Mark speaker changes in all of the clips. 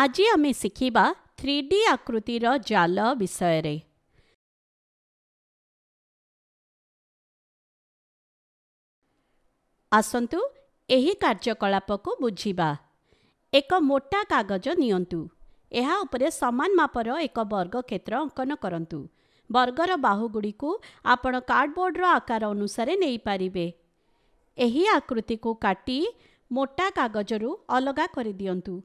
Speaker 1: ଆଜି ଆମେ ଶିଖିବା ଥ୍ରୀ ଡି ଆକୃତିର ଜାଲ ବିଷୟରେ ଆସନ୍ତୁ ଏହି କାର୍ଯ୍ୟକଳାପକୁ ବୁଝିବା ଏକ ମୋଟା କାଗଜ ନିଅନ୍ତୁ ଏହା ଉପରେ ସମାନ ମାପର ଏକ ବର୍ଗକ୍ଷେତ୍ର ଅଙ୍କନ କରନ୍ତୁ ବର୍ଗର ବାହୁଗୁଡ଼ିକୁ ଆପଣ କାର୍ଡ଼ବୋର୍ଡ଼ର ଆକାର ଅନୁସାରେ ନେଇପାରିବେ ଏହି ଆକୃତିକୁ କାଟି ମୋଟା କାଗଜରୁ ଅଲଗା କରିଦିଅନ୍ତୁ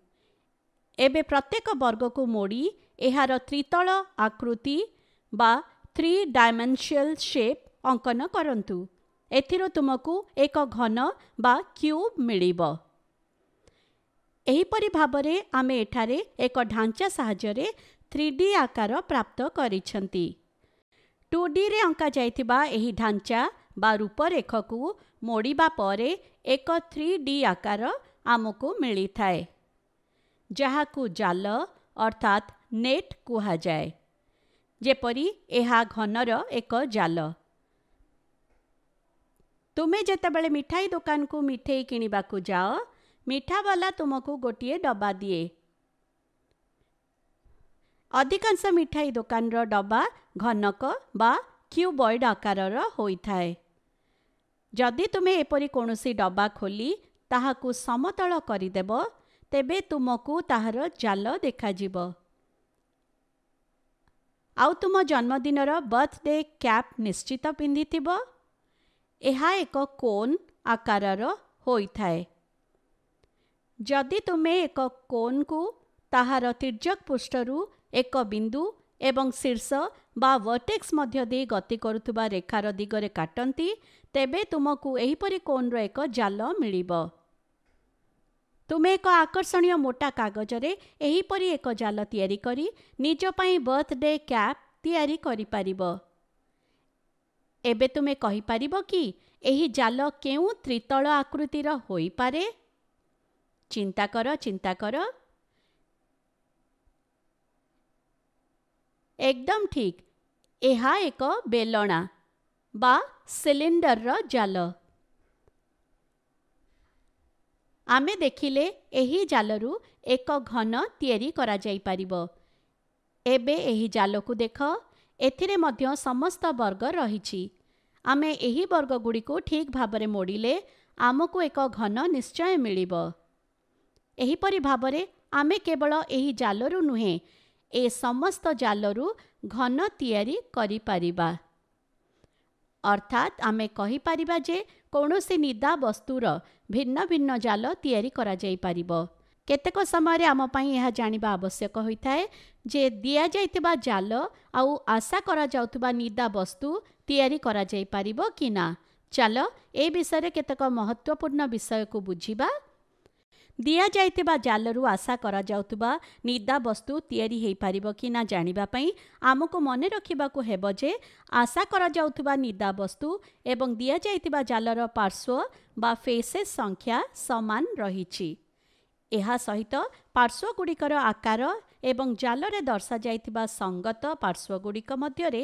Speaker 1: ଏବେ ପ୍ରତ୍ୟେକ ବର୍ଗକୁ ମୋଡ଼ି ଏହାର ତ୍ରିତଳ ଆକୃତି ବା ଥ୍ରୀ ଡାଇମେନ୍ସିଆଲ୍ ସେପ୍ ଅଙ୍କନ କରନ୍ତୁ ଏଥିରୁ ତୁମକୁ ଏକ ଘନ ବା କ୍ୟୁବ୍ ମିଳିବ ଏହିପରି ଭାବରେ ଆମେ ଏଠାରେ ଏକ ଢାଞ୍ଚା ସାହାଯ୍ୟରେ ଥ୍ରୀ ଡି ଆକାର ପ୍ରାପ୍ତ କରିଛନ୍ତି ଟୁ ଡିରେ ଅଙ୍କାଯାଇଥିବା ଏହି ଢାଞ୍ଚା ବା ରୂପରେଖକୁ ମୋଡ଼ିବା ପରେ ଏକ ଥ୍ରୀ ଡି ଆକାର ଆମକୁ ମିଳିଥାଏ ଯାହାକୁ ଜାଲ ଅର୍ଥାତ୍ ନେଟ୍ କୁହାଯାଏ ଯେପରି ଏହା ଘନର ଏକ ଜାଲ ତୁମେ ଯେତେବେଳେ ମିଠାଇ ଦୋକାନକୁ ମିଠେଇ କିଣିବାକୁ ଯାଅ ମିଠାବାଲା ତୁମକୁ ଗୋଟିଏ ଡବା ଦିଏ ଅଧିକାଂଶ ମିଠାଇ ଦୋକାନର ଡବା ଘନକ ବା କ୍ୟୁବଏଡ଼ ଆକାରର ହୋଇଥାଏ ଯଦି ତୁମେ ଏପରି କୌଣସି ଡବା ଖୋଲି ତାହାକୁ ସମତଳ କରିଦେବ ତେବେ ତୁମକୁ ତାହାର ଜାଲ ଦେଖାଯିବ ଆଉ ତୁମ ଜନ୍ମଦିନର ବର୍ଥଡେ କ୍ୟାପ୍ ନିଶ୍ଚିତ ପିନ୍ଧିଥିବ ଏହା ଏକ କୋନ୍ ଆକାରର ହୋଇଥାଏ ଯଦି ତୁମେ ଏକ କୋନ୍କୁ ତାହାର ତୀର୍ଯ୍ୟକ ପୃଷ୍ଠରୁ ଏକ ବିନ୍ଦୁ ଏବଂ ଶୀର୍ଷ ବା ଭର୍ଟେକ୍ସ ମଧ୍ୟ ଦେଇ ଗତି କରୁଥିବା ରେଖାର ଦିଗରେ କାଟନ୍ତି ତେବେ ତୁମକୁ ଏହିପରି କୋନ୍ର ଏକ ଜାଲ ମିଳିବ ତୁମେ ଏକ ଆକର୍ଷଣୀୟ ମୋଟା କାଗଜରେ ଏହିପରି ଏକ ଜାଲ ତିଆରି କରି ନିଜ ପାଇଁ ବର୍ଥଡେ କ୍ୟାପ୍ ତିଆରି କରିପାରିବ ଏବେ ତୁମେ କହିପାରିବ କି ଏହି ଜାଲ କେଉଁ ତ୍ରିତଳ ଆକୃତିର ହୋଇପାରେ ଚିନ୍ତା କର ଚିନ୍ତା କର ଏକଦମ୍ ଠିକ୍ ଏହା ଏକ ବେଲଣା ବା ସିଲିଣ୍ଡରର ଜାଲ ଆମେ ଦେଖିଲେ ଏହି ଜାଲରୁ ଏକ ଘନ ତିଆରି କରାଯାଇପାରିବ ଏବେ ଏହି ଜାଲକୁ ଦେଖ ଏଥିରେ ମଧ୍ୟ ସମସ୍ତ ବର୍ଗ ରହିଛି ଆମେ ଏହି ବର୍ଗଗୁଡ଼ିକୁ ଠିକ୍ ଭାବରେ ମୋଡ଼ିଲେ ଆମକୁ ଏକ ଘନ ନିଶ୍ଚୟ ମିଳିବ ଏହିପରି ଭାବରେ ଆମେ କେବଳ ଏହି ଜାଲରୁ ନୁହେଁ ଏ ସମସ୍ତ ଜାଲରୁ ଘନ ତିଆରି କରିପାରିବା ଅର୍ଥାତ୍ ଆମେ କହିପାରିବା ଯେ କୌଣସି ନିଦା ବସ୍ତୁର ଭିନ୍ନ ଭିନ୍ନ ଜାଲ ତିଆରି କରାଯାଇପାରିବ କେତେକ ସମୟରେ ଆମ ପାଇଁ ଏହା ଜାଣିବା ଆବଶ୍ୟକ ହୋଇଥାଏ ଯେ ଦିଆଯାଇଥିବା ଜାଲ ଆଉ ଆଶା କରାଯାଉଥିବା ନିଦା ବସ୍ତୁ ତିଆରି କରାଯାଇପାରିବ କି ନା ଚାଲ ଏ ବିଷୟରେ କେତେକ ମହତ୍ତ୍ୱପୂର୍ଣ୍ଣ ବିଷୟକୁ ବୁଝିବା ଦିଆଯାଇଥିବା ଜାଲରୁ ଆଶା କରାଯାଉଥିବା ନିଦା ବସ୍ତୁ ତିଆରି ହୋଇପାରିବ କି ନା ଜାଣିବା ପାଇଁ ଆମକୁ ମନେ ରଖିବାକୁ ହେବ ଯେ ଆଶା କରାଯାଉଥିବା ନିଦା ବସ୍ତୁ ଏବଂ ଦିଆଯାଇଥିବା ଜାଲର ପାର୍ଶ୍ୱ ବା ଫେସେସ୍ ସଂଖ୍ୟା ସମାନ ରହିଛି ଏହା ସହିତ ପାର୍ଶ୍ୱଗୁଡ଼ିକର ଆକାର ଏବଂ ଜାଲରେ ଦର୍ଶାଯାଇଥିବା ସଙ୍ଗତ ପାର୍ଶ୍ୱଗୁଡ଼ିକ ମଧ୍ୟରେ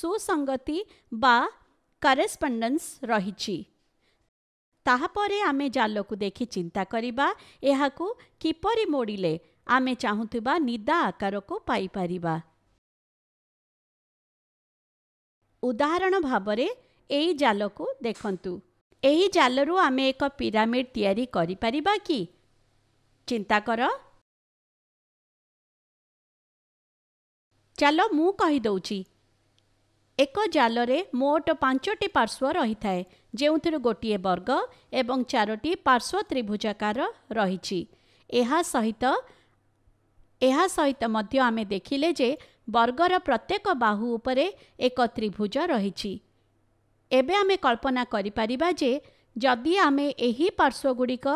Speaker 1: ସୁସଙ୍ଗତି ବା କରେସ୍ପଣ୍ଡେନ୍ସ ରହିଛି ତାହାପରେ ଆମେ ଜାଲକୁ ଦେଖି ଚିନ୍ତା କରିବା ଏହାକୁ କିପରି ମୋଡ଼ିଲେ ଆମେ ଚାହୁଁଥିବା ନିଦା ଆକାରକୁ ପାଇପାରିବା ଉଦାହରଣ ଭାବରେ ଏହି ଜାଲକୁ ଦେଖନ୍ତୁ ଏହି ଜାଲରୁ ଆମେ ଏକ ପିରାମିଡ଼ ତିଆରି କରିପାରିବା କି ଚିନ୍ତା କର ଚାଲ ମୁଁ କହିଦେଉଛି ଏକ ଜାଲରେ ମୋଟ ପାଞ୍ଚଟି ପାର୍ଶ୍ୱ ରହିଥାଏ ଯେଉଁଥିରୁ ଗୋଟିଏ ବର୍ଗ ଏବଂ ଚାରୋଟି ପାର୍ଶ୍ୱ ତ୍ରିଭୁଜାକାର ରହିଛି ଏହା ସହିତ ଏହା ସହିତ ମଧ୍ୟ ଆମେ ଦେଖିଲେ ଯେ ବର୍ଗର ପ୍ରତ୍ୟେକ ବାହୁ ଉପରେ ଏକ ତ୍ରିଭୁଜ ରହିଛି ଏବେ ଆମେ କଳ୍ପନା କରିପାରିବା ଯେ ଯଦି ଆମେ ଏହି ପାର୍ଶ୍ୱଗୁଡ଼ିକ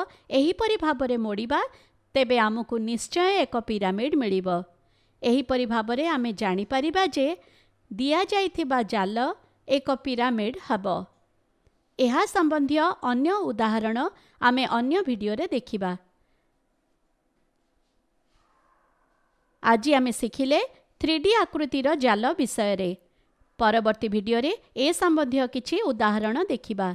Speaker 1: ଏହିପରି ଭାବରେ ମୋଡ଼ିବା ତେବେ ଆମକୁ ନିଶ୍ଚୟ ଏକ ପିରାମିଡ଼ ମିଳିବ ଏହିପରି ଭାବରେ ଆମେ ଜାଣିପାରିବା ଯେ ଦିଆଯାଇଥିବା ଜାଲ ଏକ ପିରାମିଡ୍ ହେବ ଏହା ସମ୍ବନ୍ଧୀୟ ଅନ୍ୟ ଉଦାହରଣ ଆମେ ଅନ୍ୟ ଭିଡ଼ିଓରେ ଦେଖିବା ଆଜି ଆମେ ଶିଖିଲେ ଥ୍ରୀ ଡି ଆକୃତିର ଜାଲ ବିଷୟରେ ପରବର୍ତ୍ତୀ ଭିଡ଼ିଓରେ ଏ ସମ୍ବନ୍ଧୀୟ କିଛି ଉଦାହରଣ ଦେଖିବା